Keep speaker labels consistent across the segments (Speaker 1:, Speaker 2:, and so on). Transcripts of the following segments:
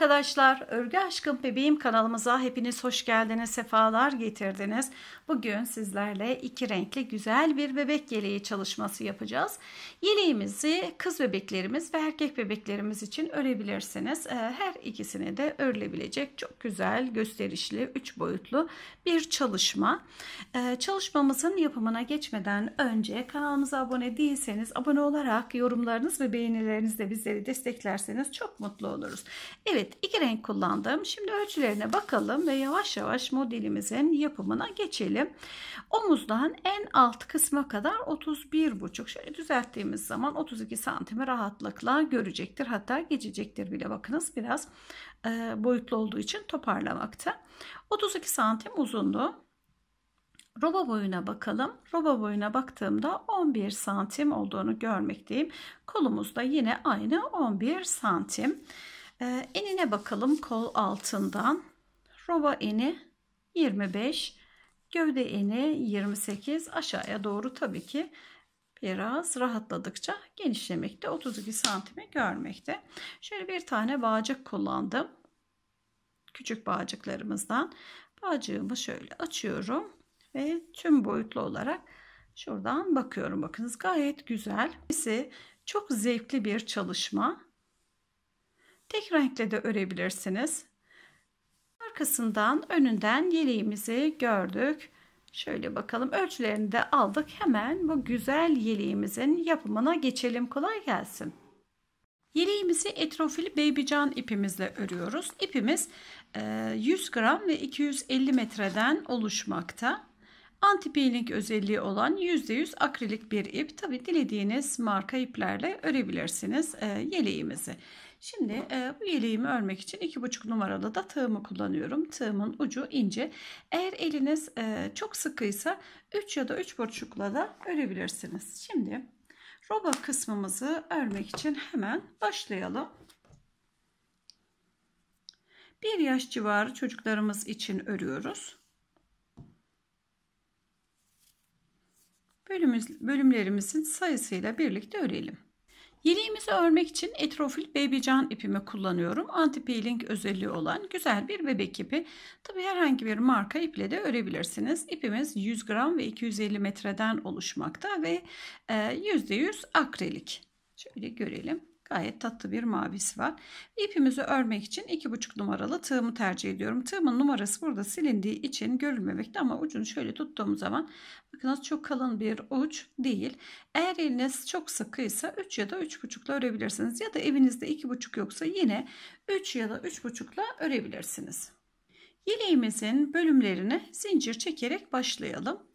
Speaker 1: arkadaşlar, Örgü Aşkım Bebeğim kanalımıza hepiniz hoş geldiniz, sefalar getirdiniz. Bugün sizlerle iki renkli güzel bir bebek yeleği çalışması yapacağız. Yeleğimizi kız bebeklerimiz ve erkek bebeklerimiz için örebilirsiniz. Ee, her ikisini de örülebilecek çok güzel, gösterişli, üç boyutlu bir çalışma. Ee, çalışmamızın yapımına geçmeden önce kanalımıza abone değilseniz abone olarak yorumlarınız ve beğenilerinizle bizleri desteklerseniz çok mutlu oluruz. Evet Evet iki renk kullandım. Şimdi ölçülerine bakalım ve yavaş yavaş modelimizin yapımına geçelim. Omuzdan en alt kısma kadar 31,5 şöyle düzelttiğimiz zaman 32 santimi rahatlıkla görecektir. Hatta geçecektir bile bakınız biraz e, boyutlu olduğu için toparlamakta. 32 santim uzunluğu. Roba boyuna bakalım. Roba boyuna baktığımda 11 santim olduğunu görmekteyim. Kolumuzda yine aynı 11 santim. Ee, enine bakalım kol altından. Roba eni 25, gövde eni 28. Aşağıya doğru tabii ki biraz rahatladıkça genişlemekte. 32 santime görmekte. Şöyle bir tane bağcık kullandım. Küçük bağcıklarımızdan. Bağcığımı şöyle açıyorum ve tüm boyutlu olarak şuradan bakıyorum. Bakınız gayet güzel. Çok zevkli bir çalışma. Tek renkle de örebilirsiniz. Arkasından önünden yeleğimizi gördük. Şöyle bakalım ölçülerini de aldık. Hemen bu güzel yeleğimizin yapımına geçelim. Kolay gelsin. Yeleğimizi etrofil babycan ipimizle örüyoruz. İpimiz 100 e, gram ve 250 metreden oluşmakta. Anti-peeling özelliği olan %100 akrilik bir ip. Tabi dilediğiniz marka iplerle örebilirsiniz e, yeleğimizi. Şimdi e, bu yeleğimi örmek için iki buçuk numaralı da tığımı kullanıyorum. Tığımın ucu ince. Eğer eliniz e, çok sıkıysa 3 ya da üç buçukla da örebilirsiniz. Şimdi roba kısmımızı örmek için hemen başlayalım. Bir yaş civarı çocuklarımız için örüyoruz. Bölümümüz, bölümlerimizin sayısıyla birlikte örelim. Yeleğimizi örmek için etrofil babycan ipimi kullanıyorum. Anti-peeling özelliği olan güzel bir bebek ipi. Tabi herhangi bir marka iple de örebilirsiniz. İpimiz 100 gram ve 250 metreden oluşmakta ve %100 e, akrelik. Şöyle görelim. Gayet tatlı bir mavisi var. İpimizi örmek için 2,5 numaralı tığımı tercih ediyorum. Tığımın numarası burada silindiği için görülmemekte ama ucunu şöyle tuttuğum zaman bakınız çok kalın bir uç değil. Eğer eliniz çok sıkıysa 3 ya da 3,5 ile örebilirsiniz. Ya da evinizde 2,5 yoksa yine 3 ya da 3,5 ile örebilirsiniz. Yeleğimizin bölümlerine zincir çekerek başlayalım.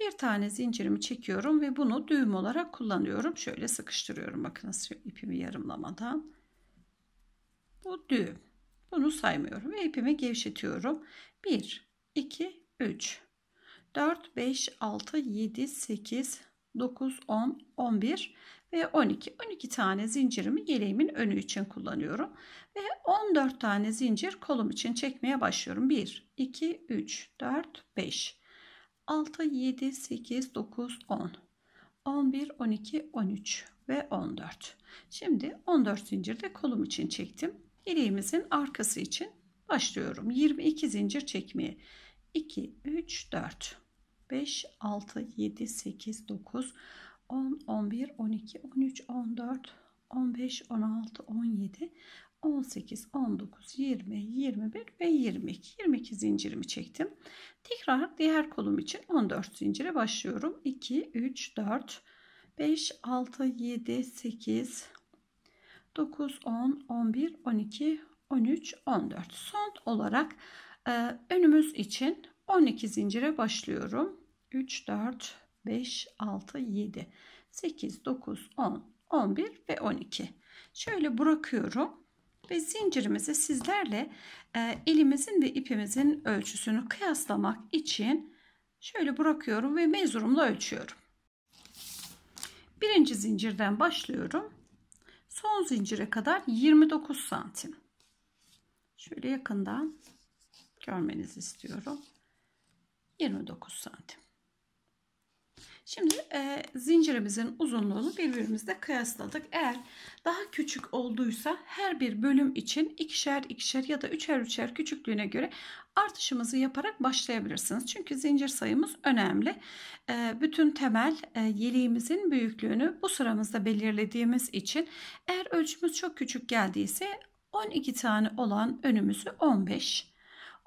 Speaker 1: Bir tane zincirimi çekiyorum ve bunu düğüm olarak kullanıyorum. Şöyle sıkıştırıyorum. Bakınız ipimi yarımlamadan. Bu düğüm. Bunu saymıyorum ve ipimi gevşetiyorum. 1, 2, 3, 4, 5, 6, 7, 8, 9, 10, 11 ve 12. 12 tane zincirimi yeleğimin önü için kullanıyorum. Ve 14 tane zincir kolum için çekmeye başlıyorum. 1, 2, 3, 4, 5. 6, 7, 8, 9, 10, 11, 12, 13 ve 14. Şimdi 14 zincirde kolum için çektim. Yeleğimizin arkası için başlıyorum. 22 zincir çekmeye. 2, 3, 4, 5, 6, 7, 8, 9, 10, 11, 12, 13, 14, 15, 16, 17, 18, 19, 20, 21 ve 22. 22 zincirimi çektim. Tekrar diğer kolum için 14 zincire başlıyorum. 2, 3, 4, 5, 6, 7, 8, 9, 10, 11, 12, 13, 14. Son olarak e, önümüz için 12 zincire başlıyorum. 3, 4, 5, 6, 7, 8, 9, 10, 11 ve 12. Şöyle bırakıyorum ve zincirimizi sizlerle e, elimizin ve ipimizin ölçüsünü kıyaslamak için şöyle bırakıyorum ve mezurumla ölçüyorum. Birinci zincirden başlıyorum. Son zincire kadar 29 santim. Şöyle yakından görmenizi istiyorum. 29 santim. Şimdi e, zincirimizin uzunluğunu birbirimizle kıyasladık. Eğer daha küçük olduysa her bir bölüm için ikişer ikişer ya da üçer üçer küçüklüğüne göre artışımızı yaparak başlayabilirsiniz. Çünkü zincir sayımız önemli. E, bütün temel e, yeleğimizin büyüklüğünü bu sıramızda belirlediğimiz için eğer ölçümüz çok küçük geldiyse 12 tane olan önümüzü 15,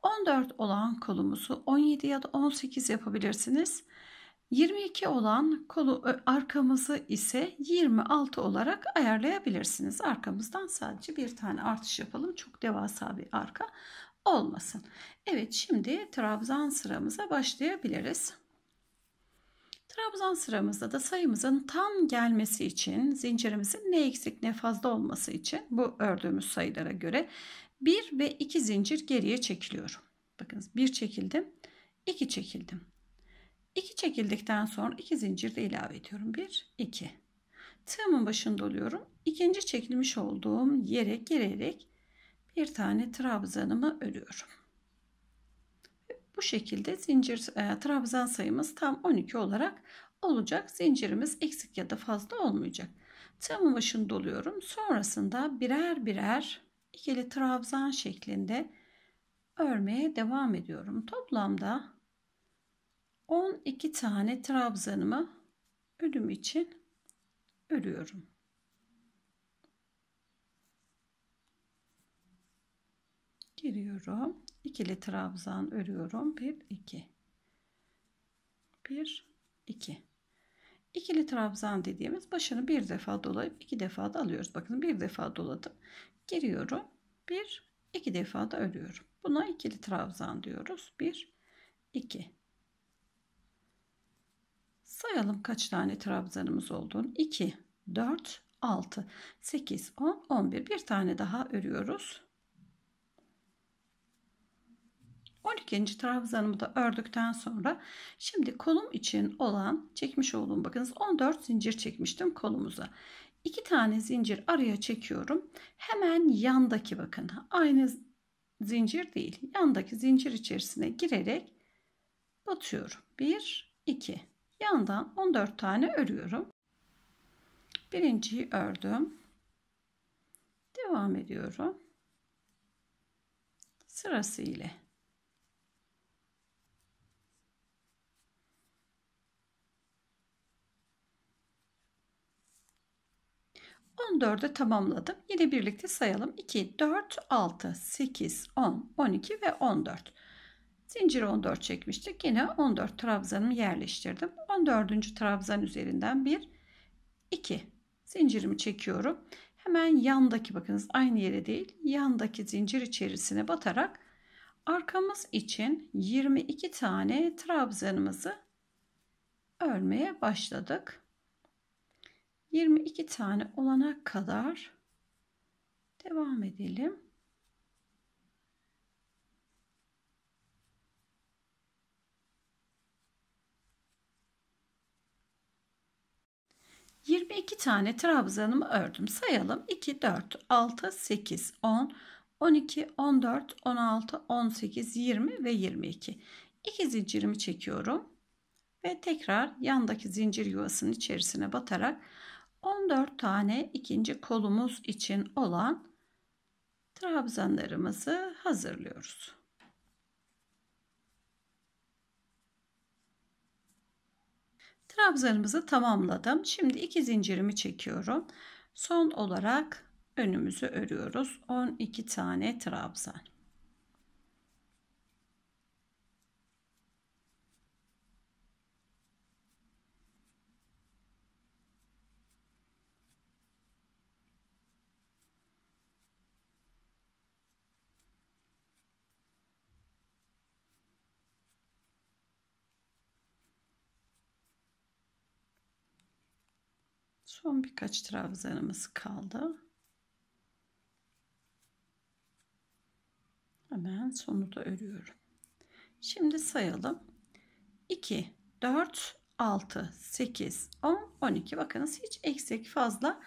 Speaker 1: 14 olan kolumuzu 17 ya da 18 yapabilirsiniz. 22 olan kolu arkamızı ise 26 olarak ayarlayabilirsiniz. Arkamızdan sadece bir tane artış yapalım. Çok devasa bir arka olmasın. Evet şimdi trabzan sıramıza başlayabiliriz. Trabzan sıramızda da sayımızın tam gelmesi için zincirimizin ne eksik ne fazla olması için bu ördüğümüz sayılara göre 1 ve 2 zincir geriye çekiliyor. Bakınız 1 çekildim, 2 çekildim. 2 çekildikten sonra 2 zincir de ilave ediyorum. 1, 2. Tığımın başında oluyorum. İkinci çekilmiş olduğum yere girerek bir tane trabzanımı örüyorum. Bu şekilde zincir e, trabzan sayımız tam 12 olarak olacak. Zincirimiz eksik ya da fazla olmayacak. Tığımın başını doluyorum. Sonrasında birer birer ikili trabzan şeklinde örmeye devam ediyorum. Toplamda 12 tane trabzanımı ölüm için örüyorum. Giriyorum. ikili trabzan örüyorum. 1 2 1 2 İkili trabzan dediğimiz başını bir defa dolayıp iki defa da alıyoruz. Bakın bir defa doladım. Giriyorum. Bir, iki defa da örüyorum. Buna ikili trabzan diyoruz. Bir, iki. Sayalım kaç tane trabzanımız olduğunu. 2, 4, 6, 8, 10, 11. Bir tane daha örüyoruz. 12. trabzanımı da ördükten sonra şimdi kolum için olan çekmiş olduğum bakınız 14 zincir çekmiştim kolumuza. 2 tane zincir araya çekiyorum. Hemen yandaki bakın aynı zincir değil. Yandaki zincir içerisine girerek batıyorum. 1 2 Yandan 14 tane örüyorum. Birinciyi ördüm. Devam ediyorum. Sırası ile. On dörde tamamladım. Yine birlikte sayalım. 2, 4, 6, 8, 10, 12 ve 14. Zinciri 14 çekmiştik. Yine 14 trabzanımı yerleştirdim. 14. trabzan üzerinden bir 2 zincirimi çekiyorum. Hemen yandaki bakınız aynı yere değil yandaki zincir içerisine batarak arkamız için 22 tane trabzanımızı örmeye başladık. 22 tane olana kadar devam edelim. 22 tane trabzanımı ördüm. Sayalım 2, 4, 6, 8, 10, 12, 14, 16, 18, 20 ve 22. 2 zincirimi çekiyorum ve tekrar yandaki zincir yuvasının içerisine batarak 14 tane ikinci kolumuz için olan trabzanlarımızı hazırlıyoruz. Trabzanımızı tamamladım. Şimdi iki zincirimi çekiyorum. Son olarak önümüzü örüyoruz. 12 tane trabzan. Son birkaç trabzanımız kaldı. Hemen sonu da örüyorum. Şimdi sayalım. 2, 4, 6, 8, 10, 12. Bakınız hiç eksik fazla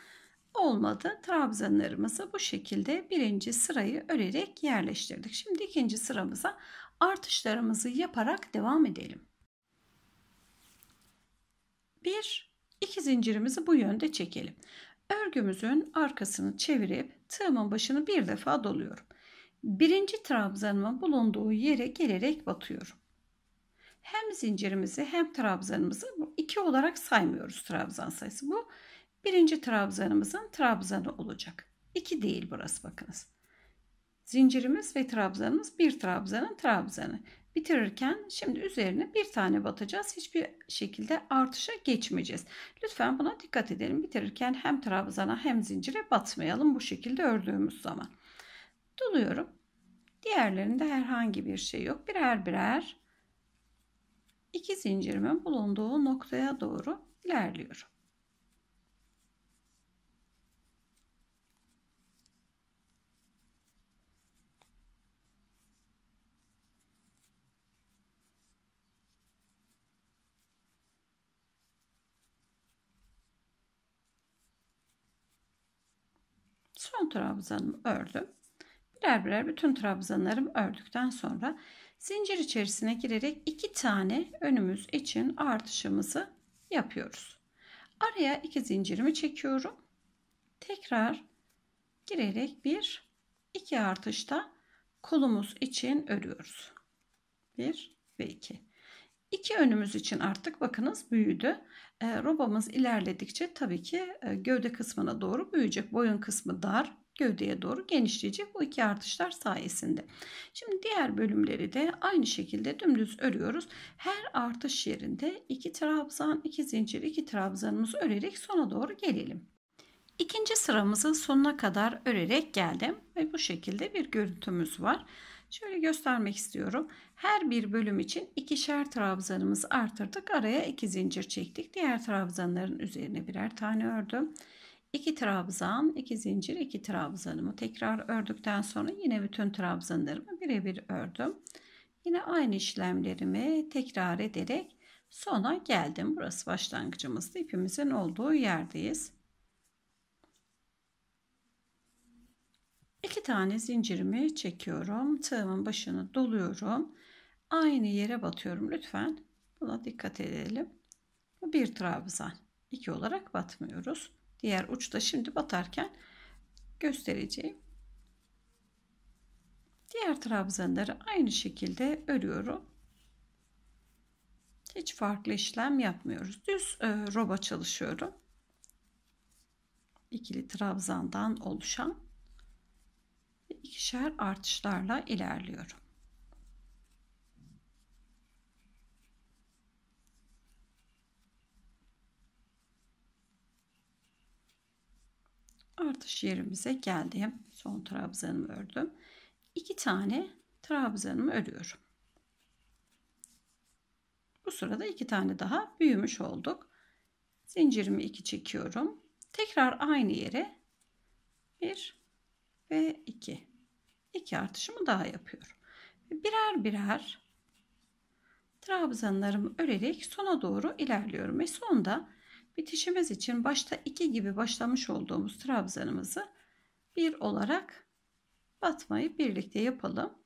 Speaker 1: olmadı. Trabzanlarımızı bu şekilde birinci sırayı örerek yerleştirdik. Şimdi ikinci sıramıza artışlarımızı yaparak devam edelim. 1 İki zincirimizi bu yönde çekelim. Örgümüzün arkasını çevirip tığımın başını bir defa doluyorum. Birinci trabzanımın bulunduğu yere gelerek batıyorum. Hem zincirimizi hem trabzanımızı iki olarak saymıyoruz trabzan sayısı. Bu birinci trabzanımızın trabzanı olacak. İki değil burası bakınız. Zincirimiz ve trabzanımız bir trabzanın trabzanı bitirirken şimdi üzerine bir tane batacağız. Hiçbir şekilde artışa geçmeyeceğiz. Lütfen buna dikkat edelim. Bitirirken hem trabzana hem zincire batmayalım bu şekilde ördüğümüz zaman. Doluyorum. Diğerlerinde herhangi bir şey yok. Birer birer iki zincirimin bulunduğu noktaya doğru ilerliyorum. son trabzanımı ördüm. Birer birer bütün trabzanlarımı ördükten sonra zincir içerisine girerek iki tane önümüz için artışımızı yapıyoruz. Araya iki zincirimi çekiyorum. Tekrar girerek bir iki artışta kolumuz için örüyoruz. Bir ve iki. İki önümüz için artık bakınız büyüdü. E, robamız ilerledikçe tabii ki e, gövde kısmına doğru büyüyecek. Boyun kısmı dar, gövdeye doğru genişleyecek bu iki artışlar sayesinde. Şimdi diğer bölümleri de aynı şekilde dümdüz örüyoruz. Her artış yerinde iki trabzan, iki zincir, iki trabzanımız örerek sona doğru gelelim. İkinci sıramızın sonuna kadar örerek geldim ve bu şekilde bir görüntümüz var. Şöyle göstermek istiyorum. Her bir bölüm için ikişer trabzanımızı artırdık. Araya iki zincir çektik. Diğer trabzanların üzerine birer tane ördüm. İki trabzan, iki zincir, iki trabzanımı tekrar ördükten sonra yine bütün trabzanlarımı birebir ördüm. Yine aynı işlemlerimi tekrar ederek sona geldim. Burası başlangıcımızda ipimizin olduğu yerdeyiz. 2 tane zincirimi çekiyorum. Tığımın başını doluyorum. Aynı yere batıyorum. Lütfen buna dikkat edelim. Bu bir trabzan. iki olarak batmıyoruz. Diğer uçta şimdi batarken göstereceğim. Diğer trabzanları aynı şekilde örüyorum. Hiç farklı işlem yapmıyoruz. Düz e, roba çalışıyorum. İkili trabzandan oluşan ikişer artışlarla ilerliyorum. Artış yerimize geldim. Son trabzanımı ördüm. İki tane trabzanımı örüyorum. Bu sırada iki tane daha büyümüş olduk. Zincirimi iki çekiyorum. Tekrar aynı yere bir ve 2. 2 artışımı daha yapıyorum. Birer birer trabzanlarımı örerek sona doğru ilerliyorum. Ve sonda bitişimiz için başta 2 gibi başlamış olduğumuz trabzanımızı 1 olarak batmayı birlikte yapalım.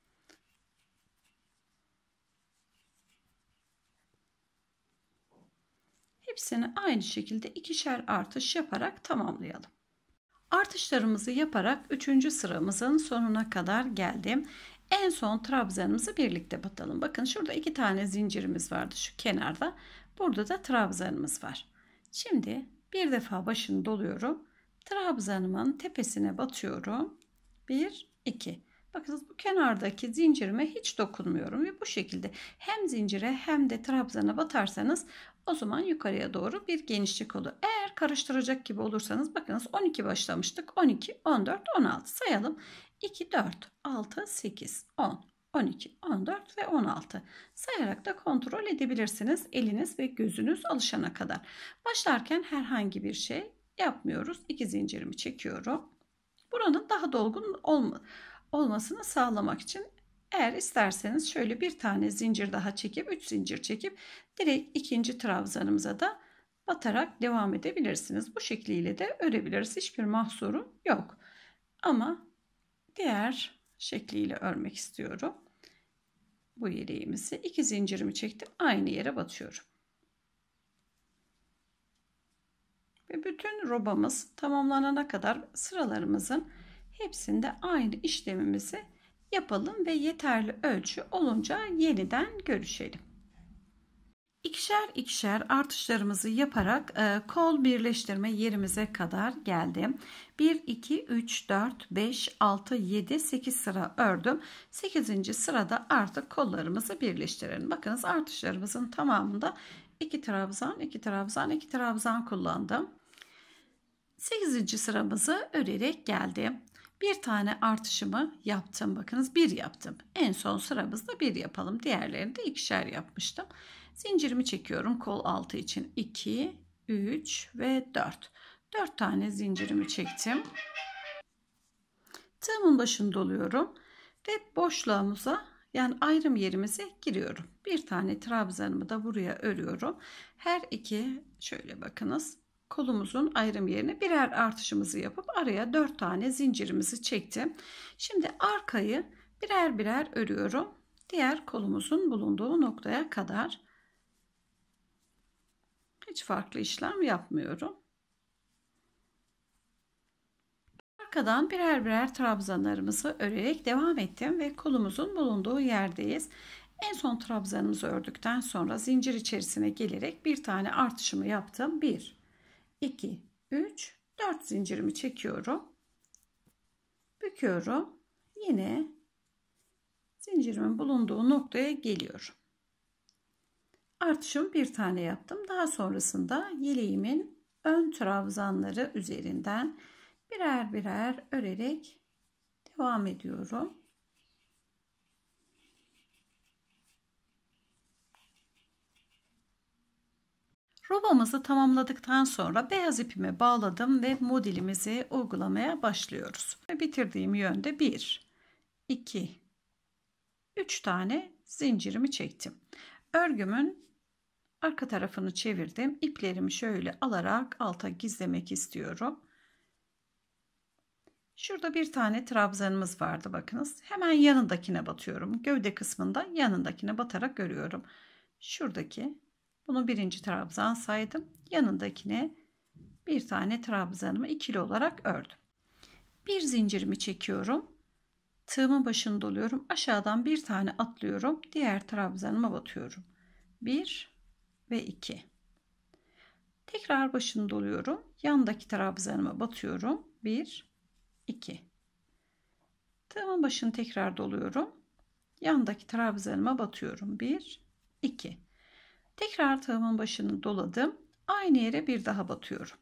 Speaker 1: Hepsini aynı şekilde ikişer artış yaparak tamamlayalım. Artışlarımızı yaparak 3. sıramızın sonuna kadar geldim. En son trabzanımızı birlikte batalım. Bakın şurada iki tane zincirimiz vardı şu kenarda. Burada da trabzanımız var. Şimdi bir defa başını doluyorum. Trabzanımın tepesine batıyorum. 1 2 Bakınız bu kenardaki zincirime hiç dokunmuyorum ve bu şekilde hem zincire hem de trabzana batarsanız o zaman yukarıya doğru bir genişlik olur. Eğer karıştıracak gibi olursanız bakınız 12 başlamıştık. 12, 14, 16 sayalım. 2, 4, 6, 8, 10, 12, 14 ve 16 sayarak da kontrol edebilirsiniz. Eliniz ve gözünüz alışana kadar. Başlarken herhangi bir şey yapmıyoruz. 2 zincirimi çekiyorum. Buranın daha dolgun olma, olmasını sağlamak için eğer isterseniz şöyle bir tane zincir daha çekip 3 zincir çekip direkt ikinci trabzanımıza da batarak devam edebilirsiniz. Bu şekliyle de örebiliriz. Hiçbir mahsuru yok. Ama diğer şekliyle örmek istiyorum. Bu yeleğimizi iki zincirimi çektim. Aynı yere batıyorum. Ve bütün robamız tamamlanana kadar sıralarımızın Hepsinde aynı işlemimizi yapalım ve yeterli ölçü olunca yeniden görüşelim. İkişer ikişer artışlarımızı yaparak e, kol birleştirme yerimize kadar geldim. 1, 2, 3, 4, 5, 6, 7, 8 sıra ördüm. 8. sırada artık kollarımızı birleştirelim. Bakınız artışlarımızın tamamında 2 trabzan, 2 trabzan, 2 trabzan kullandım. 8. sıramızı örerek geldim bir tane artışımı yaptım. Bakınız bir yaptım. En son sıramızda bir yapalım. Diğerlerini de ikişer yapmıştım. Zincirimi çekiyorum kol altı için. 2, 3 ve 4. 4 tane zincirimi çektim. Tığımın başını doluyorum ve boşluğumuza yani ayrım yerimize giriyorum. Bir tane trabzanımı da buraya örüyorum. Her iki şöyle bakınız kolumuzun ayrım yerine birer artışımızı yapıp araya 4 tane zincirimizi çektim. Şimdi arkayı birer birer örüyorum. Diğer kolumuzun bulunduğu noktaya kadar hiç farklı işlem yapmıyorum. Arkadan birer birer trabzanlarımızı örerek devam ettim ve kolumuzun bulunduğu yerdeyiz. En son trabzanımızı ördükten sonra zincir içerisine gelerek bir tane artışımı yaptım. 1 2, 3, 4 zincirimi çekiyorum. Büküyorum. Yine zincirimin bulunduğu noktaya geliyorum. Artışım bir tane yaptım. Daha sonrasında yeleğimin ön trabzanları üzerinden birer birer örerek devam ediyorum. Robamızı tamamladıktan sonra beyaz ipime bağladım ve modelimizi uygulamaya başlıyoruz. Bitirdiğim yönde 1, 2, 3 tane zincirimi çektim. Örgümün arka tarafını çevirdim. İplerimi şöyle alarak alta gizlemek istiyorum. Şurada bir tane trabzanımız vardı bakınız. Hemen yanındakine batıyorum. Gövde kısmında yanındakine batarak görüyorum. Şuradaki bunu birinci trabzan saydım. Yanındakine bir tane trabzanımı ikili olarak ördüm. Bir zincirimi çekiyorum. Tığımın başını doluyorum. Aşağıdan bir tane atlıyorum. Diğer trabzanıma batıyorum. 1 ve 2. Tekrar başını doluyorum. Yandaki trabzanıma batıyorum. 1 2. Tığımın başını tekrar doluyorum. Yandaki trabzanıma batıyorum. 1 2. Tekrar tığımın başını doladım. Aynı yere bir daha batıyorum.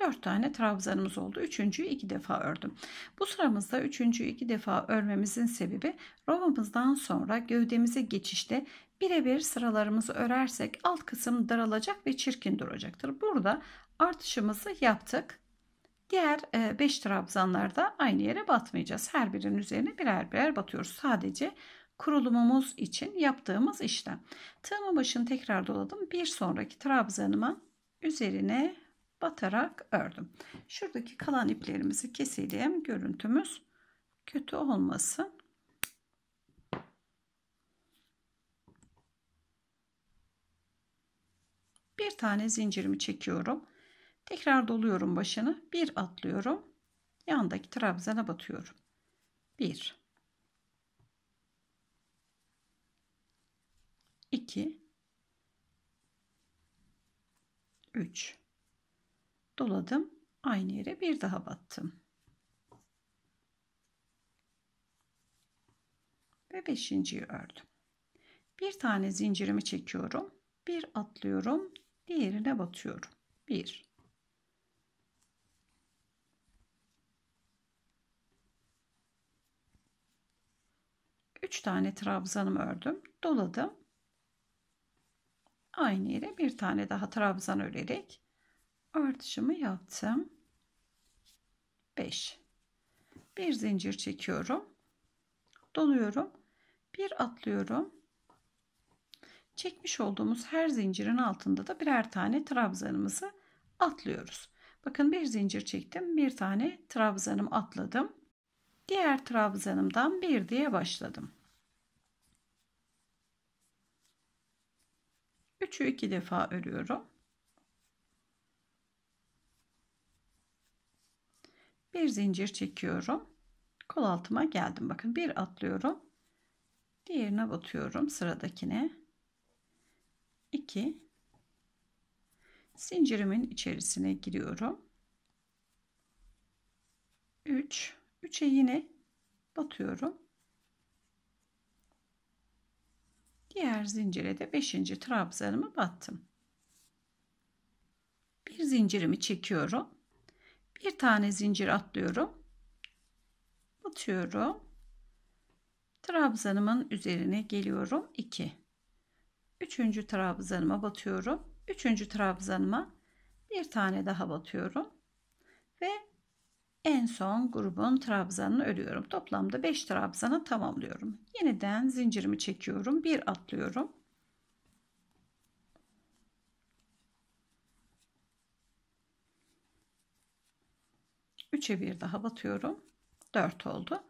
Speaker 1: 4 tane trabzanımız oldu. Üçüncüyü iki defa ördüm. Bu sıramızda üçüncüyü iki defa örmemizin sebebi rovamızdan sonra gövdemize geçişte birebir sıralarımızı örersek alt kısım daralacak ve çirkin duracaktır. Burada artışımızı yaptık. Diğer 5 e, trabzanlarda aynı yere batmayacağız. Her birinin üzerine birer birer batıyoruz. Sadece kurulumumuz için yaptığımız işlem. Tığımın başını tekrar doladım. Bir sonraki trabzanıma üzerine batarak ördüm. Şuradaki kalan iplerimizi keselim. Görüntümüz kötü olmasın. Bir tane zincirimi çekiyorum. Tekrar doluyorum başını. Bir atlıyorum. Yandaki trabzana batıyorum. Bir. 2 3 doladım aynı yere bir daha battım ve beşinciyi ördüm bir tane zincirimi çekiyorum bir atlıyorum diğerine batıyorum 1 3 tane trabzanımı ördüm doladım aynı yere bir tane daha trabzan örerek artışımı yaptım. 5 bir zincir çekiyorum doluyorum bir atlıyorum çekmiş olduğumuz her zincirin altında da birer tane trabzanımızı atlıyoruz bakın bir zincir çektim bir tane trabzanım atladım diğer trabzanımdan bir diye başladım 3'ü 2 defa örüyorum. Bir zincir çekiyorum. Kol altıma geldim. Bakın bir atlıyorum. Diğerine batıyorum sıradakine. 2 Zincirimin içerisine giriyorum. 3 3'e yine batıyorum. diğer zincire de 5. trabzanımı battım. Bir zincirimi çekiyorum. Bir tane zincir atlıyorum. Batıyorum. Trabzanımın üzerine geliyorum. 2. Üçüncü trabzanıma batıyorum. Üçüncü trabzanıma bir tane daha batıyorum. Ve en son grubun trabzanını örüyorum. Toplamda 5 trabzanı tamamlıyorum. Yeniden zincirimi çekiyorum. Bir atlıyorum. Üçe bir daha batıyorum. Dört oldu.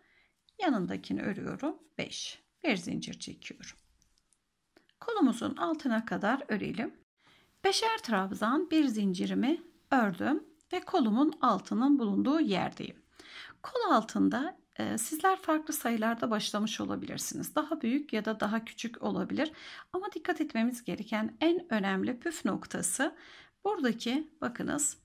Speaker 1: Yanındakini örüyorum. Beş. Bir zincir çekiyorum. Kolumuzun altına kadar örelim. Beşer trabzan bir zincirimi ördüm ve kolumun altının bulunduğu yerdeyim. Kol altında e, sizler farklı sayılarda başlamış olabilirsiniz. Daha büyük ya da daha küçük olabilir. Ama dikkat etmemiz gereken en önemli püf noktası buradaki bakınız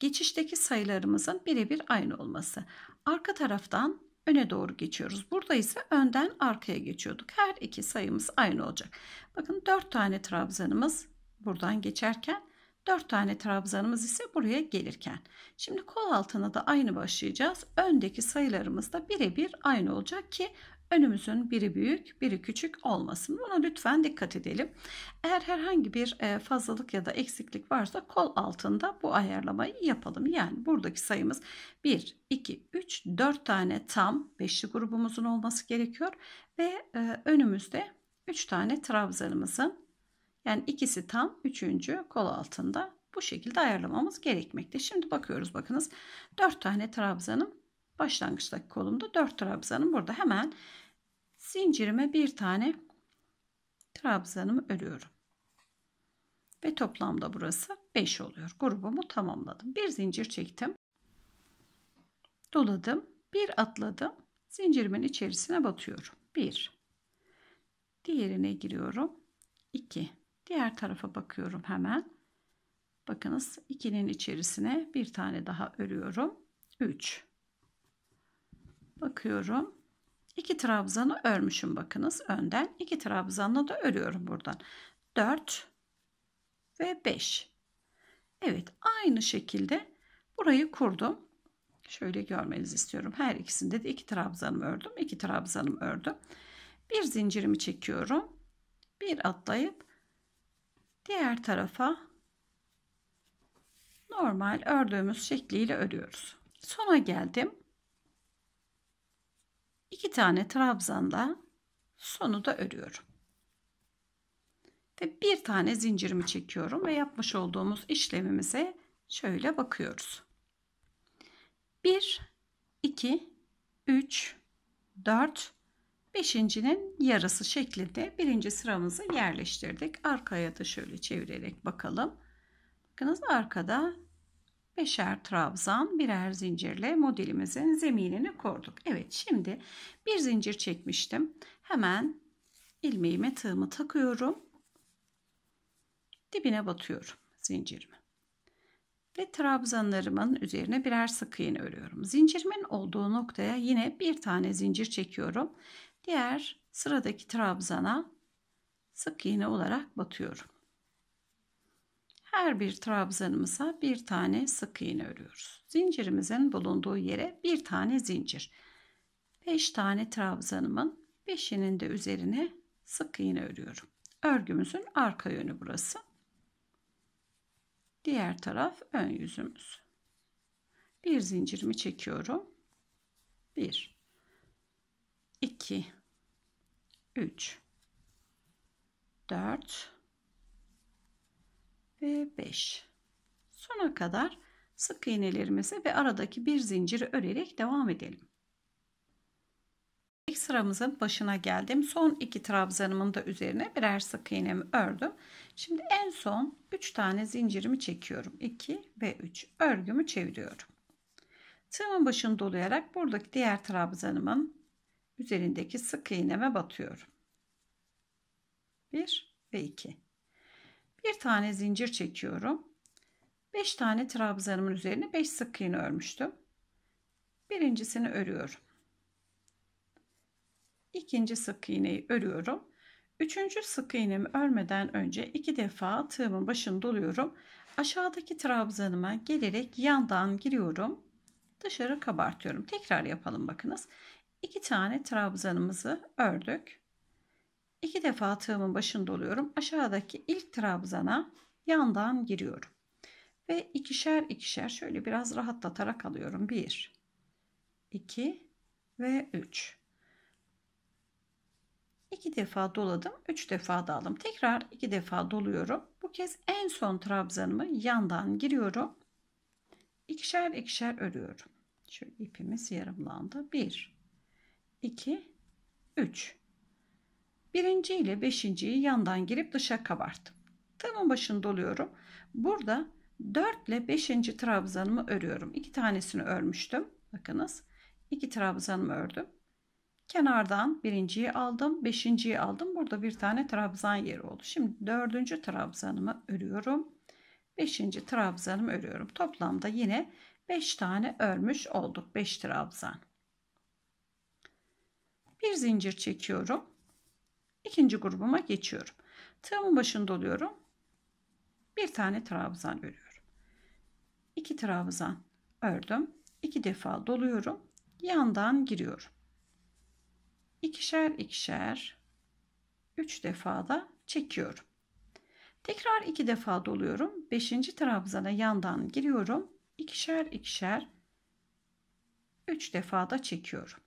Speaker 1: geçişteki sayılarımızın birebir aynı olması. Arka taraftan öne doğru geçiyoruz. Burada ise önden arkaya geçiyorduk. Her iki sayımız aynı olacak. Bakın 4 tane trabzanımız buradan geçerken 4 tane trabzanımız ise buraya gelirken. Şimdi kol altına da aynı başlayacağız. Öndeki sayılarımız da birebir aynı olacak ki önümüzün biri büyük biri küçük olmasın. Buna lütfen dikkat edelim. Eğer herhangi bir e, fazlalık ya da eksiklik varsa kol altında bu ayarlamayı yapalım. Yani buradaki sayımız 1, 2, 3, 4 tane tam beşli grubumuzun olması gerekiyor. Ve e, önümüzde 3 tane trabzanımızın yani ikisi tam, üçüncü kol altında bu şekilde ayarlamamız gerekmekte. Şimdi bakıyoruz bakınız. 4 tane trabzanım başlangıçtaki kolumda 4 trabzanım burada. Hemen zincirime bir tane trabzanımı örüyorum. Ve toplamda burası 5 oluyor. Grubumu tamamladım. Bir zincir çektim. Doladım. Bir atladım. Zincirimin içerisine batıyorum. 1 Diğerine giriyorum. 2 Diğer tarafa bakıyorum hemen. Bakınız ikilinin içerisine bir tane daha örüyorum. 3. Bakıyorum. 2 trabzanı örmüşüm bakınız önden. 2 trabzanla da örüyorum buradan. 4 ve 5. Evet aynı şekilde burayı kurdum. Şöyle görmenizi istiyorum. Her ikisinde de 2 iki trabzanımı ördüm. 2 trabzanımı ördüm. Bir zincirimi çekiyorum. Bir atlayıp diğer tarafa normal ördüğümüz şekliyle örüyoruz. Sona geldim. İki tane trabzanla sonu da örüyorum. Ve bir tane zincirimi çekiyorum ve yapmış olduğumuz işlemimize şöyle bakıyoruz. 1 2 3 4 Beşincinin yarısı şeklinde birinci sıramızı yerleştirdik. Arkaya da şöyle çevirerek bakalım. Bakınız arkada beşer trabzan birer zincirle modelimizin zeminini kurduk. Evet şimdi bir zincir çekmiştim. Hemen ilmeğime tığımı takıyorum. Dibine batıyorum zincirimi. Ve trabzanlarımın üzerine birer sık iğne örüyorum. Zincirimin olduğu noktaya yine bir tane zincir çekiyorum. Diğer sıradaki trabzana sık iğne olarak batıyorum. Her bir trabzanımıza bir tane sık iğne örüyoruz. Zincirimizin bulunduğu yere bir tane zincir. 5 tane trabzanımın 5'inin de üzerine sık iğne örüyorum. Örgümüzün arka yönü burası. Diğer taraf ön yüzümüz. Bir zincirimi çekiyorum. 1 2 3 4 ve 5 sona kadar sık iğnelerimizi ve aradaki bir zinciri örerek devam edelim. İlk sıramızın başına geldim. Son iki trabzanımın da üzerine birer sık iğnemi ördüm. Şimdi en son 3 tane zincirimi çekiyorum. 2 ve 3 örgümü çeviriyorum. Tığımın başını dolayarak buradaki diğer trabzanımın üzerindeki sık iğneme batıyorum. 1 ve 2. Bir tane zincir çekiyorum. 5 tane trabzanımın üzerine 5 sık iğne örmüştüm. Birincisini örüyorum. İkinci sık iğneyi örüyorum. Üçüncü sık iğnemi örmeden önce iki defa tığımın başını doluyorum. Aşağıdaki trabzanıma gelerek yandan giriyorum. Dışarı kabartıyorum. Tekrar yapalım bakınız. 2 tane trabzanımızı ördük. 2 defa tığımın başını doluyorum. Aşağıdaki ilk trabzana yandan giriyorum. Ve ikişer ikişer şöyle biraz rahatlatarak alıyorum. 1 2 ve 3. 2 defa doladım. 3 defa da aldım. Tekrar 2 defa doluyorum. Bu kez en son trabzanımı yandan giriyorum. İkişer ikişer örüyorum. Şöyle ipimiz yarımlandı. 1 2, 3. Birinci ile beşinciyi yandan girip dışa kabarttım. Tığımın başını doluyorum. Burada 4 ile 5. trabzanımı örüyorum. İki tanesini örmüştüm. Bakınız. iki trabzanımı ördüm. Kenardan birinciyi aldım, beşinciyi aldım. Burada bir tane trabzan yeri oldu. Şimdi dördüncü trabzanımı örüyorum. Beşinci trabzanımı örüyorum. Toplamda yine 5 tane örmüş olduk. 5 trabzan. Bir zincir çekiyorum. ikinci grubuma geçiyorum. Tığımın başında oluyorum. Bir tane trabzan örüyorum. İki trabzan ördüm. iki defa doluyorum. Yandan giriyorum. İkişer ikişer üç defa da çekiyorum. Tekrar iki defa doluyorum. beşinci trabzana yandan giriyorum. ikişer ikişer üç defa da çekiyorum.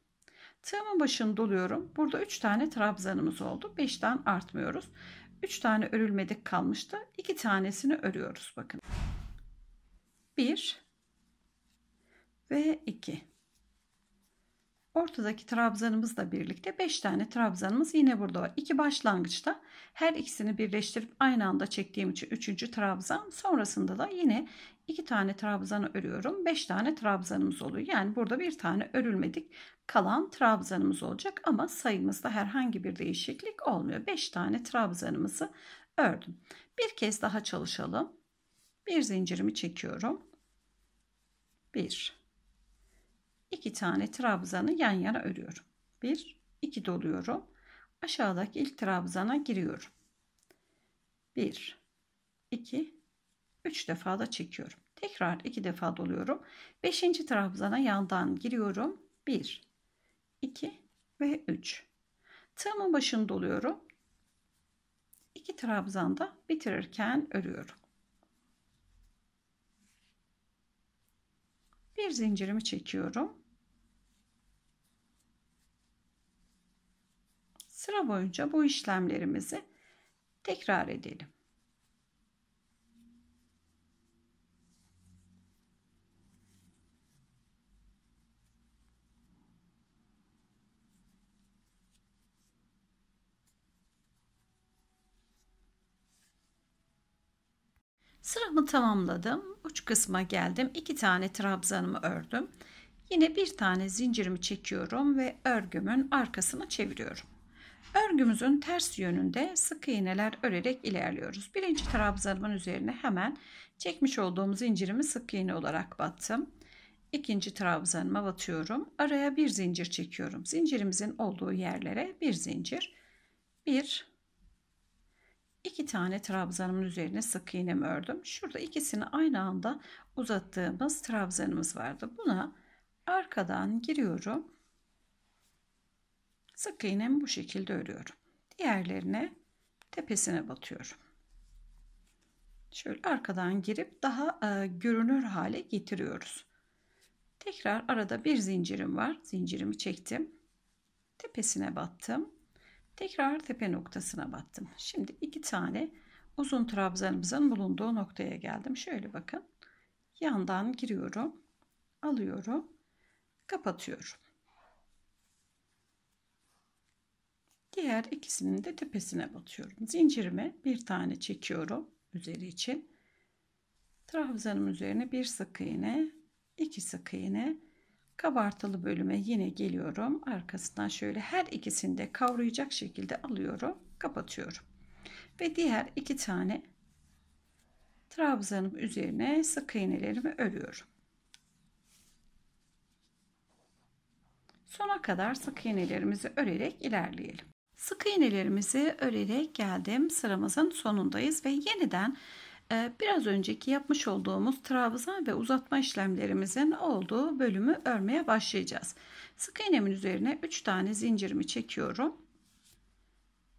Speaker 1: Tığımın başını doluyorum. Burada 3 tane trabzanımız oldu. 5'ten artmıyoruz. 3 tane örülmedik kalmıştı. 2 tanesini örüyoruz bakın. 1 ve 2 Ortadaki trabzanımızla birlikte 5 tane trabzanımız yine burada var. İki başlangıçta her ikisini birleştirip aynı anda çektiğim için 3. trabzan. Sonrasında da yine 2 tane trabzanı örüyorum. 5 tane trabzanımız oluyor. Yani burada bir tane örülmedik kalan trabzanımız olacak ama sayımızda herhangi bir değişiklik olmuyor. 5 tane trabzanımızı ördüm. Bir kez daha çalışalım. Bir zincirimi çekiyorum. 1 iki tane trabzanı yan yana örüyorum. 1 2 doluyorum. Aşağıdaki ilk trabzana giriyorum. 1 2 3 defa da çekiyorum. Tekrar 2 defa doluyorum. 5. trabzana yandan giriyorum. 1 2 ve 3. Tığımın başını doluyorum. 2 trabzanda bitirirken örüyorum. Bir zincirimi çekiyorum. Sıra boyunca bu işlemlerimizi tekrar edelim. Sıramı tamamladım. Uç kısma geldim. iki tane trabzanımı ördüm. Yine bir tane zincirimi çekiyorum ve örgümün arkasını çeviriyorum. Örgümüzün ters yönünde sık iğneler örerek ilerliyoruz. Birinci trabzanımın üzerine hemen çekmiş olduğumuz zincirimi sık iğne olarak battım. İkinci trabzanıma batıyorum. Araya bir zincir çekiyorum. Zincirimizin olduğu yerlere bir zincir. Bir, iki tane trabzanımın üzerine sık iğnemi ördüm. Şurada ikisini aynı anda uzattığımız trabzanımız vardı. Buna arkadan giriyorum Sık iğnemi bu şekilde örüyorum. Diğerlerine tepesine batıyorum. Şöyle arkadan girip daha e, görünür hale getiriyoruz. Tekrar arada bir zincirim var. Zincirimi çektim. Tepesine battım. Tekrar tepe noktasına battım. Şimdi iki tane uzun trabzanımızın bulunduğu noktaya geldim. Şöyle bakın. Yandan giriyorum. Alıyorum. Kapatıyorum. Diğer ikisinin de tepesine batıyorum. Zincirime bir tane çekiyorum üzeri için. Trabzanım üzerine bir sık iğne, iki sık iğne. Kabartılı bölüme yine geliyorum. Arkasından şöyle her ikisini de kavrayacak şekilde alıyorum. Kapatıyorum. Ve diğer iki tane trabzanım üzerine sık iğnelerimi örüyorum. Sona kadar sık iğnelerimizi örerek ilerleyelim. Sık iğnelerimizi örerek geldim. Sıramızın sonundayız ve yeniden e, biraz önceki yapmış olduğumuz trabzan ve uzatma işlemlerimizin olduğu bölümü örmeye başlayacağız. Sık iğnemin üzerine 3 tane zincirimi çekiyorum.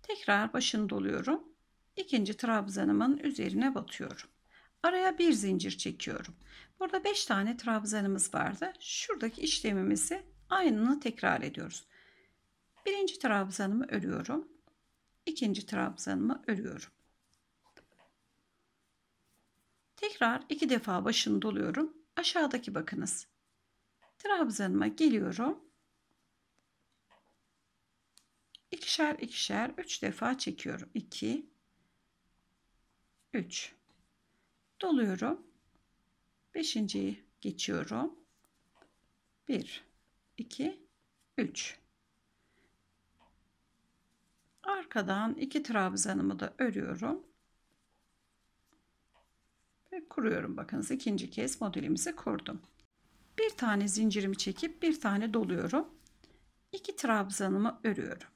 Speaker 1: Tekrar başını doluyorum. İkinci trabzanımın üzerine batıyorum. Araya bir zincir çekiyorum. Burada 5 tane trabzanımız vardı. Şuradaki işlemimizi aynını tekrar ediyoruz. Birinci trabzanımı örüyorum. ikinci trabzanımı örüyorum. Tekrar iki defa başını doluyorum. Aşağıdaki bakınız. Trabzanıma geliyorum. İkişer ikişer üç defa çekiyorum. İki, üç, doluyorum. Beşinciyi geçiyorum. 1 2 üç. Arkadan iki trabzanımı da örüyorum. Ve kuruyorum. Bakınız ikinci kez modelimizi kurdum. Bir tane zincirimi çekip bir tane doluyorum. İki trabzanımı örüyorum.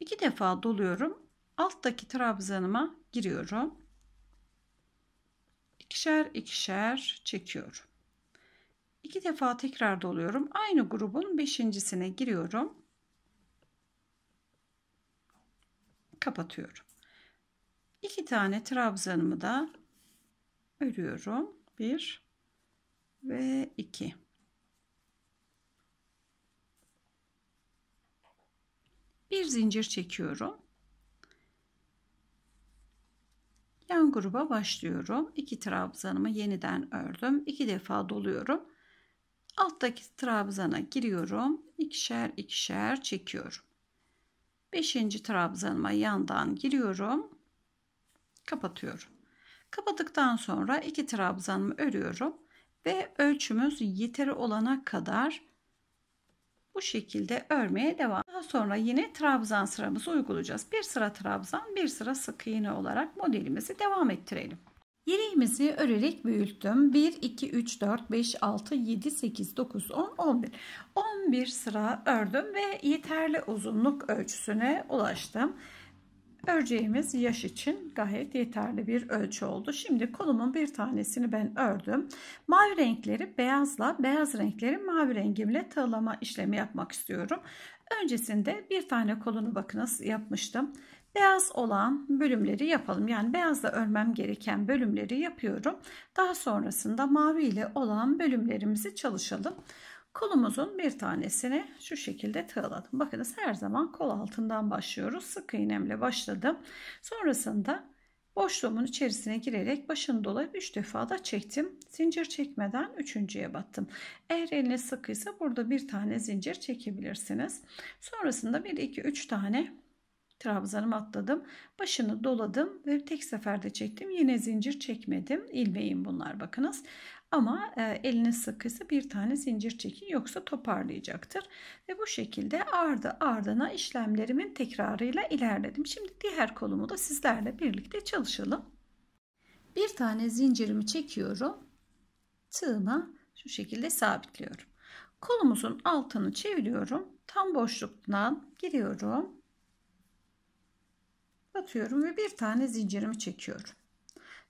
Speaker 1: İki defa doluyorum. Alttaki trabzanıma giriyorum. İkişer ikişer çekiyorum. İki defa tekrar doluyorum. Aynı grubun beşincisine giriyorum. kapatıyorum. İki tane trabzanımı da örüyorum. Bir ve iki. Bir zincir çekiyorum. Yan gruba başlıyorum. İki trabzanımı yeniden ördüm. İki defa doluyorum. Alttaki trabzana giriyorum. ikişer ikişer çekiyorum. 5. trabzanıma yandan giriyorum. Kapatıyorum. Kapadıktan sonra iki trabzanımı örüyorum ve ölçümüz yeteri olana kadar bu şekilde örmeye devam. Daha sonra yine trabzan sıramızı uygulayacağız. Bir sıra trabzan, bir sıra sık iğne olarak modelimizi devam ettirelim. Yeleğimizi örerek büyüttüm. 1, 2, 3, 4, 5, 6, 7, 8, 9, 10, 11. 11 sıra ördüm ve yeterli uzunluk ölçüsüne ulaştım. Öreceğimiz yaş için gayet yeterli bir ölçü oldu. Şimdi kolumun bir tanesini ben ördüm. Mavi renkleri beyazla, beyaz renkleri mavi rengimle tığlama işlemi yapmak istiyorum. Öncesinde bir tane kolunu bakınız yapmıştım beyaz olan bölümleri yapalım. Yani beyazla örmem gereken bölümleri yapıyorum. Daha sonrasında mavi ile olan bölümlerimizi çalışalım. Kolumuzun bir tanesini şu şekilde tığladım. Bakınız her zaman kol altından başlıyoruz. Sık iğnemle başladım. Sonrasında boşluğumun içerisine girerek başını dolayıp 3 defa da çektim. Zincir çekmeden 3.ye battım. Eğer eliniz sıkıysa burada bir tane zincir çekebilirsiniz. Sonrasında 1 2 3 tane trabzanımı atladım. Başını doladım ve tek seferde çektim. Yine zincir çekmedim. İlmeğim bunlar bakınız. Ama e, eliniz sıkıysa bir tane zincir çekin yoksa toparlayacaktır. Ve bu şekilde ardı ardına işlemlerimin tekrarıyla ilerledim. Şimdi diğer kolumu da sizlerle birlikte çalışalım. Bir tane zincirimi çekiyorum. Tığıma şu şekilde sabitliyorum. Kolumuzun altını çeviriyorum. Tam boşluktan giriyorum batıyorum ve bir tane zincirimi çekiyorum.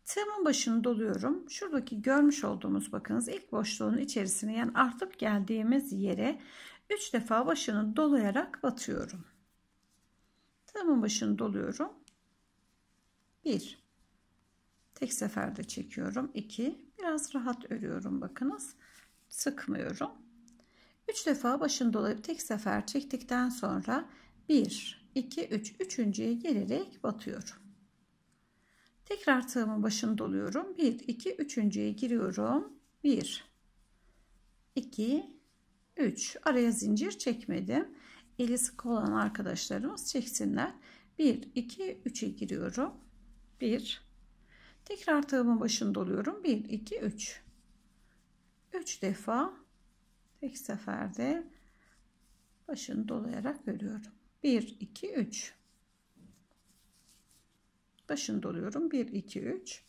Speaker 1: Tığımın başını doluyorum. Şuradaki görmüş olduğumuz bakınız ilk boşluğun içerisine yani artıp geldiğimiz yere 3 defa başını dolayarak batıyorum. Tığımın başını doluyorum. 1 Tek seferde çekiyorum. 2 Biraz rahat örüyorum bakınız. Sıkmıyorum. 3 defa başını dolayıp tek sefer çektikten sonra 1 2, 3. Üçüncüye gelerek batıyorum. Tekrar tığımın başını doluyorum. 1, 2, üçüncüye giriyorum. 1, 2, 3. Araya zincir çekmedim. Eli sık olan arkadaşlarımız çeksinler. 1, 2, 3'e giriyorum. 1, tekrar tığımın başını doluyorum. 1, 2, 3. 3 defa tek seferde başını dolayarak örüyorum. 1 2 3 başını doluyorum 1 2 3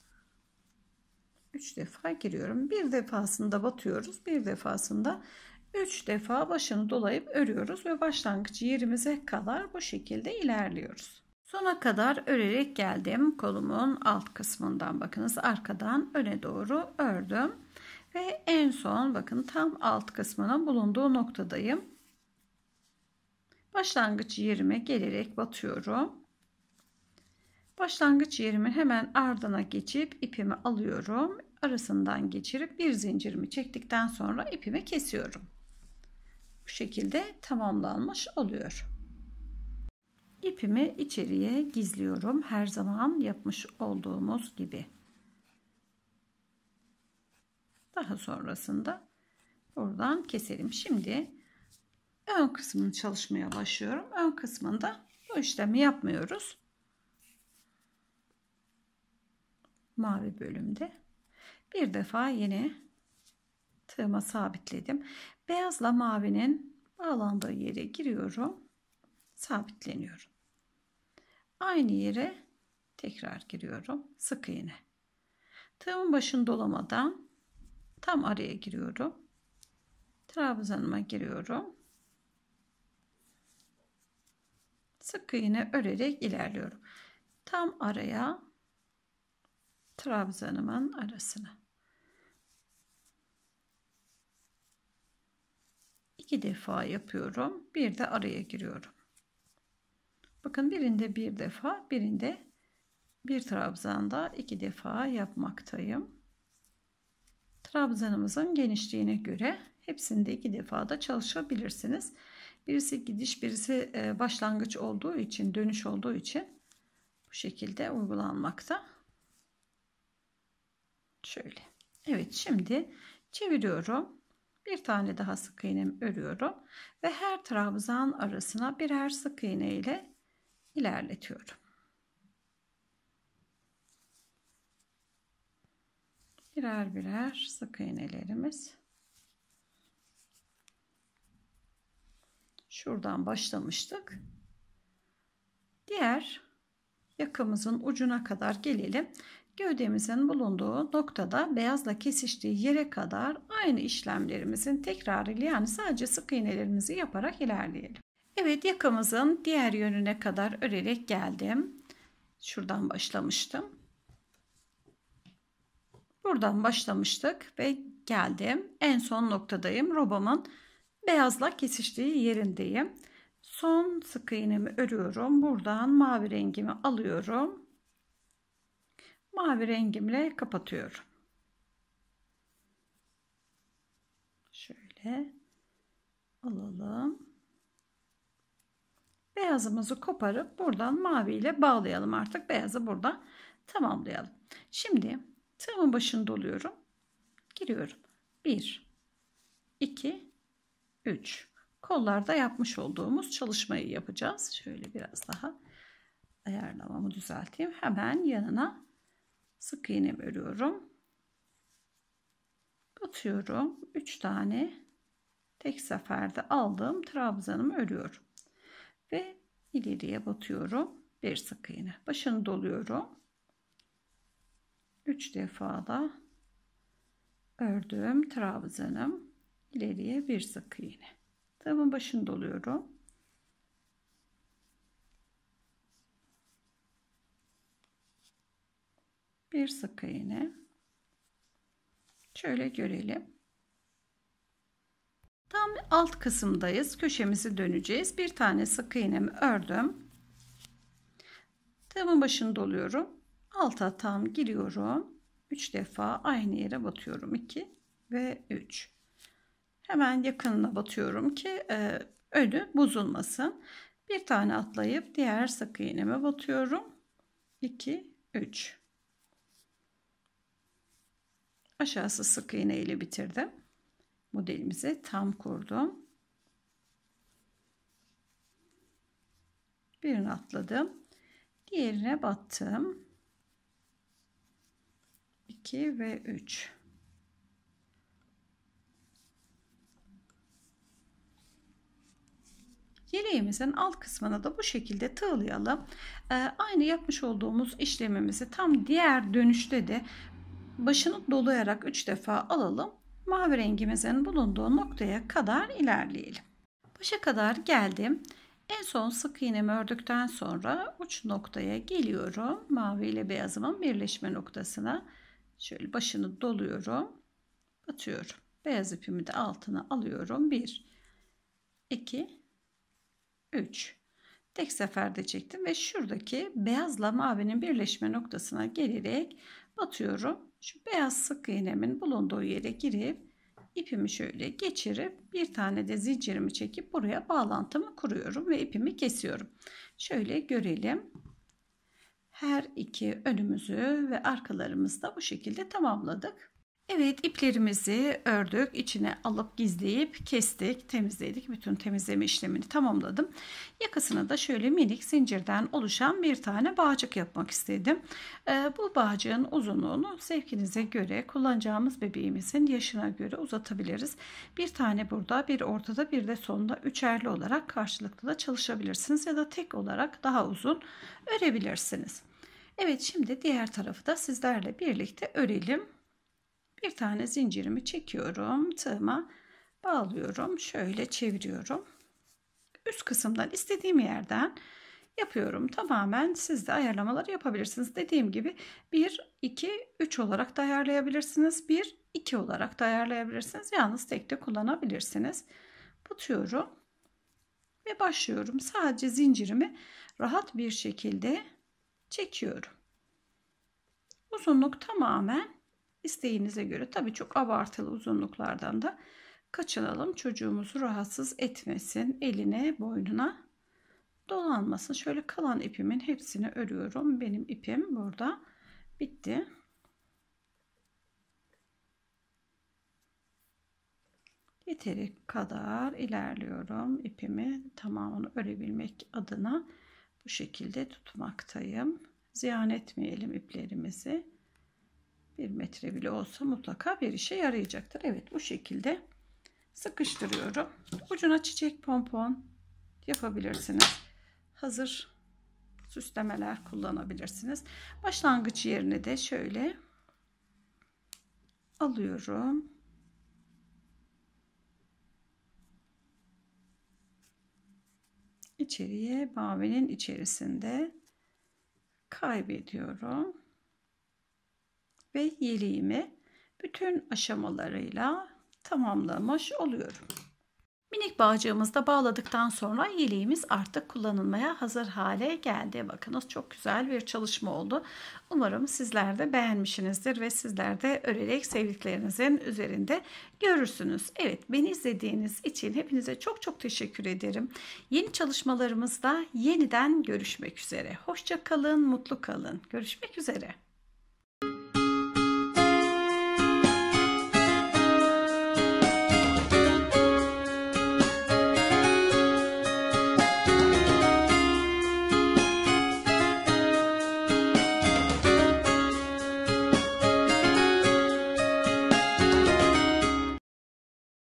Speaker 1: 3 defa giriyorum bir defasında batıyoruz bir defasında 3 defa başını dolayıp örüyoruz ve başlangıç yerimize kadar bu şekilde ilerliyoruz sona kadar örerek geldim kolumun alt kısmından bakınız arkadan öne doğru ördüm ve en son bakın tam alt kısmına bulunduğu noktadayım Başlangıç yerime gelerek batıyorum. Başlangıç yerimin hemen ardına geçip ipimi alıyorum. Arasından geçirip bir zincirimi çektikten sonra ipimi kesiyorum. Bu şekilde tamamlanmış oluyor. İpimi içeriye gizliyorum. Her zaman yapmış olduğumuz gibi. Daha sonrasında buradan keselim. Şimdi ön kısmını çalışmaya başlıyorum. Ön kısmında bu işlemi yapmıyoruz. Mavi bölümde bir defa yine tığıma sabitledim. Beyazla mavinin bağlandığı yere giriyorum. Sabitleniyorum. Aynı yere tekrar giriyorum. Sık iğne. Tığımın başını dolamadan tam araya giriyorum. Trabzanıma giriyorum. sık iğne örerek ilerliyorum. Tam araya trabzanımın arasına. iki defa yapıyorum. Bir de araya giriyorum. Bakın birinde bir defa, birinde bir trabzanda iki defa yapmaktayım. Trabzanımızın genişliğine göre hepsinde iki defa da çalışabilirsiniz. Birisi gidiş birisi e, başlangıç olduğu için dönüş olduğu için bu şekilde uygulanmakta. Şöyle. Evet şimdi çeviriyorum. Bir tane daha sık iğnemi örüyorum ve her trabzan arasına birer sık iğne ile ilerletiyorum. Birer birer sık iğnelerimiz Şuradan başlamıştık. Diğer yakamızın ucuna kadar gelelim. Gövdemizin bulunduğu noktada beyazla kesiştiği yere kadar aynı işlemlerimizin tekrarı, yani sadece sık iğnelerimizi yaparak ilerleyelim. Evet yakamızın diğer yönüne kadar örerek geldim. Şuradan başlamıştım. Buradan başlamıştık ve geldim. En son noktadayım. Robamın Beyazla kesiştiği yerindeyim. Son sık iğnemi örüyorum. Buradan mavi rengimi alıyorum. Mavi rengimle kapatıyorum. Şöyle alalım. Beyazımızı koparıp buradan mavi ile bağlayalım artık. Beyazı burada tamamlayalım. Şimdi tığımın başını doluyorum. Giriyorum. 1 2 3. Kollarda yapmış olduğumuz çalışmayı yapacağız. Şöyle biraz daha ayarlamamı düzelteyim. Hemen yanına sık iğne örüyorum. Batıyorum. 3 tane tek seferde aldığım trabzanımı örüyorum. Ve ileriye batıyorum. Bir sık iğne. Başını doluyorum. 3 defa da ördüğüm trabzanım ileriye bir sık iğne. Tığımın başını doluyorum. Bir sık iğne. Şöyle görelim. Tam alt kısımdayız. Köşemizi döneceğiz. Bir tane sık iğnemi ördüm. Tığımın başını doluyorum. Alta tam giriyorum. 3 defa aynı yere batıyorum. 2 ve 3. Hemen yakınına batıyorum ki e, ölü önü bozulmasın. Bir tane atlayıp diğer sık iğneme batıyorum. 2 3 Aşağısı sık iğne ile bitirdim. Modelimizi tam kurdum. Birini atladım. Diğerine battım. 2 ve 3 Yeleğimizin alt kısmına da bu şekilde tığlayalım. Ee, aynı yapmış olduğumuz işlemimizi tam diğer dönüşte de başını dolayarak 3 defa alalım. Mavi rengimizin bulunduğu noktaya kadar ilerleyelim. Başa kadar geldim. En son sık iğnemi ördükten sonra uç noktaya geliyorum. Mavi ile beyazımın birleşme noktasına şöyle başını doluyorum. Batıyorum. Beyaz ipimi de altına alıyorum. 1 2 3. Tek seferde çektim ve şuradaki beyazla mavinin birleşme noktasına gelerek batıyorum. Şu beyaz sık iğnemin bulunduğu yere girip ipimi şöyle geçirip bir tane de zincirimi çekip buraya bağlantımı kuruyorum ve ipimi kesiyorum. Şöyle görelim. Her iki önümüzü ve arkalarımızı da bu şekilde tamamladık. Evet iplerimizi ördük. içine alıp gizleyip kestik. Temizledik. Bütün temizleme işlemini tamamladım. Yakasına da şöyle minik zincirden oluşan bir tane bağcık yapmak istedim. Ee, bu bağcığın uzunluğunu zevkinize göre kullanacağımız bebeğimizin yaşına göre uzatabiliriz. Bir tane burada bir ortada bir de sonda üçerli olarak karşılıklı da çalışabilirsiniz. Ya da tek olarak daha uzun örebilirsiniz. Evet şimdi diğer tarafı da sizlerle birlikte örelim. Bir tane zincirimi çekiyorum. Tığıma bağlıyorum. Şöyle çeviriyorum. Üst kısımdan istediğim yerden yapıyorum. Tamamen siz de ayarlamaları yapabilirsiniz. Dediğim gibi 1, 2, 3 olarak da ayarlayabilirsiniz. 1, 2 olarak da ayarlayabilirsiniz. Yalnız tek de kullanabilirsiniz. Tutuyorum ve başlıyorum. Sadece zincirimi rahat bir şekilde çekiyorum. Uzunluk tamamen isteğinize göre tabii çok abartılı uzunluklardan da kaçınalım. Çocuğumuzu rahatsız etmesin. Eline, boynuna dolanmasın. Şöyle kalan ipimin hepsini örüyorum. Benim ipim burada bitti. Yeteri kadar ilerliyorum. İpimi tamamını örebilmek adına bu şekilde tutmaktayım. Ziyan etmeyelim iplerimizi. Bir metre bile olsa mutlaka bir işe yarayacaktır. Evet bu şekilde sıkıştırıyorum. Ucuna çiçek pompon yapabilirsiniz. Hazır süslemeler kullanabilirsiniz. Başlangıç yerine de şöyle alıyorum. İçeriye mavinin içerisinde kaybediyorum ve yeleğimi bütün aşamalarıyla tamamlamış oluyorum. Minik bağcığımızda bağladıktan sonra yeleğimiz artık kullanılmaya hazır hale geldi. Bakınız çok güzel bir çalışma oldu. Umarım sizler de beğenmişsinizdir ve sizler de örerek sevdiklerinizin üzerinde görürsünüz. Evet beni izlediğiniz için hepinize çok çok teşekkür ederim. Yeni çalışmalarımızda yeniden görüşmek üzere. Hoşça kalın, mutlu kalın. Görüşmek üzere.